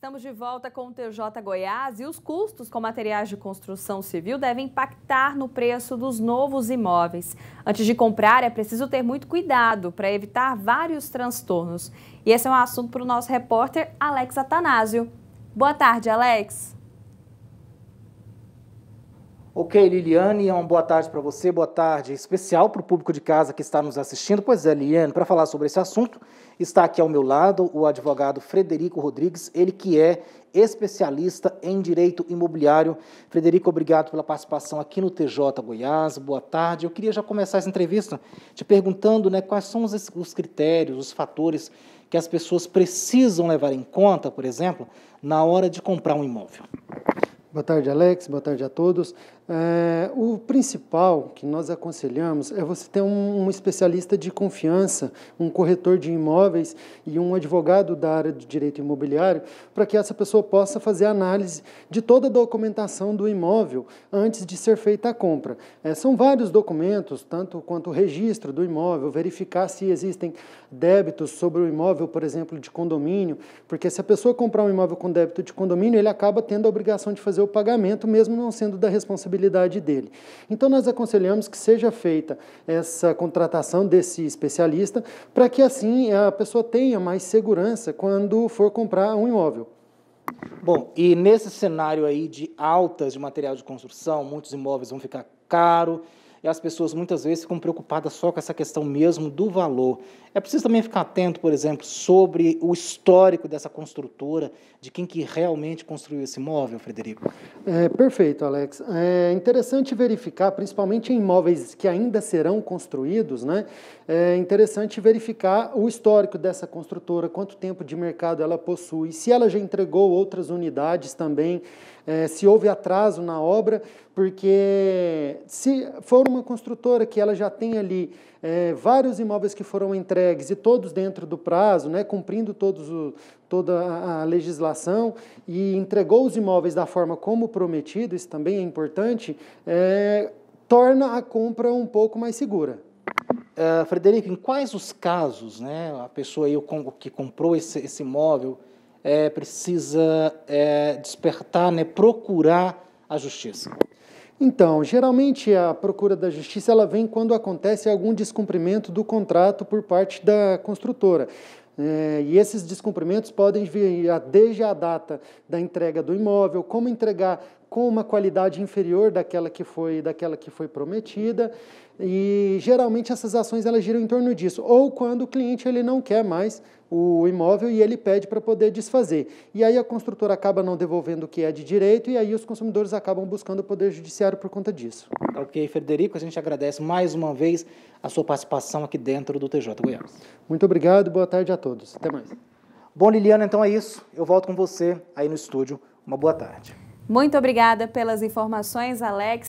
Estamos de volta com o TJ Goiás e os custos com materiais de construção civil devem impactar no preço dos novos imóveis. Antes de comprar, é preciso ter muito cuidado para evitar vários transtornos. E esse é um assunto para o nosso repórter Alex Atanásio. Boa tarde, Alex. Ok, Liliane, uma boa tarde para você, boa tarde especial para o público de casa que está nos assistindo. Pois é, Liliane, para falar sobre esse assunto, está aqui ao meu lado o advogado Frederico Rodrigues, ele que é especialista em direito imobiliário. Frederico, obrigado pela participação aqui no TJ Goiás, boa tarde. Eu queria já começar essa entrevista te perguntando né, quais são os, os critérios, os fatores que as pessoas precisam levar em conta, por exemplo, na hora de comprar um imóvel. Boa tarde, Alex. Boa tarde a todos. É, o principal que nós aconselhamos é você ter um, um, especialista de confiança, um corretor de imóveis e um advogado da área de direito imobiliário, para que essa pessoa possa fazer análise de toda a documentação do imóvel antes de ser feita a compra. É, são vários documentos, tanto quanto o registro do imóvel, verificar se existem débitos sobre o imóvel, por exemplo, de condomínio, porque se a pessoa comprar um imóvel com débito de condomínio, ele acaba tendo a obrigação de fazer o pagamento, mesmo não sendo da responsabilidade dele. Então, nós aconselhamos que seja feita essa contratação desse especialista, para que assim a pessoa tenha mais segurança quando for comprar um imóvel. Bom, e nesse cenário aí de altas de material de construção, muitos imóveis vão ficar caros e as pessoas muitas vezes ficam preocupadas só com essa questão mesmo do valor. É preciso também ficar atento, por exemplo, sobre o histórico dessa construtora, de quem que realmente construiu esse imóvel, Frederico. É, perfeito, Alex. É interessante verificar, principalmente em imóveis que ainda serão construídos, né? É interessante verificar o histórico dessa construtora, quanto tempo de mercado ela possui, se ela já entregou outras unidades também, é, se houve atraso na obra, porque se for uma construtora que ela já tem ali é, vários imóveis que foram entregues e todos dentro do prazo, né, cumprindo todos o, toda a legislação e entregou os imóveis da forma como prometido, isso também é importante, é, torna a compra um pouco mais segura. Uh, Frederico, em quais os casos né, a pessoa aí, que comprou esse, esse imóvel é, precisa é, despertar, né, procurar a justiça? Então, geralmente a procura da justiça ela vem quando acontece algum descumprimento do contrato por parte da construtora. É, e esses descumprimentos podem vir desde a data da entrega do imóvel, como entregar com uma qualidade inferior daquela que foi, daquela que foi prometida. E geralmente essas ações elas giram em torno disso, ou quando o cliente ele não quer mais o imóvel e ele pede para poder desfazer. E aí a construtora acaba não devolvendo o que é de direito e aí os consumidores acabam buscando o poder judiciário por conta disso. OK, Frederico, a gente agradece mais uma vez a sua participação aqui dentro do TJ Goiás. Muito obrigado, boa tarde a todos. Até mais. Bom, Liliana, então é isso. Eu volto com você aí no estúdio. Uma boa tarde. Muito obrigada pelas informações, Alex.